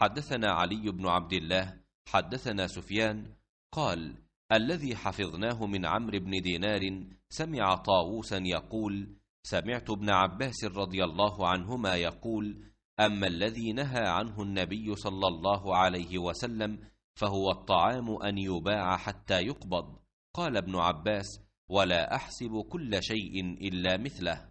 حدثنا علي بن عبد الله حدثنا سفيان قال الذي حفظناه من عمرو بن دينار سمع طاووسا يقول سمعت ابن عباس رضي الله عنهما يقول اما الذي نهى عنه النبي صلى الله عليه وسلم فهو الطعام ان يباع حتى يقبض قال ابن عباس ولا احسب كل شيء الا مثله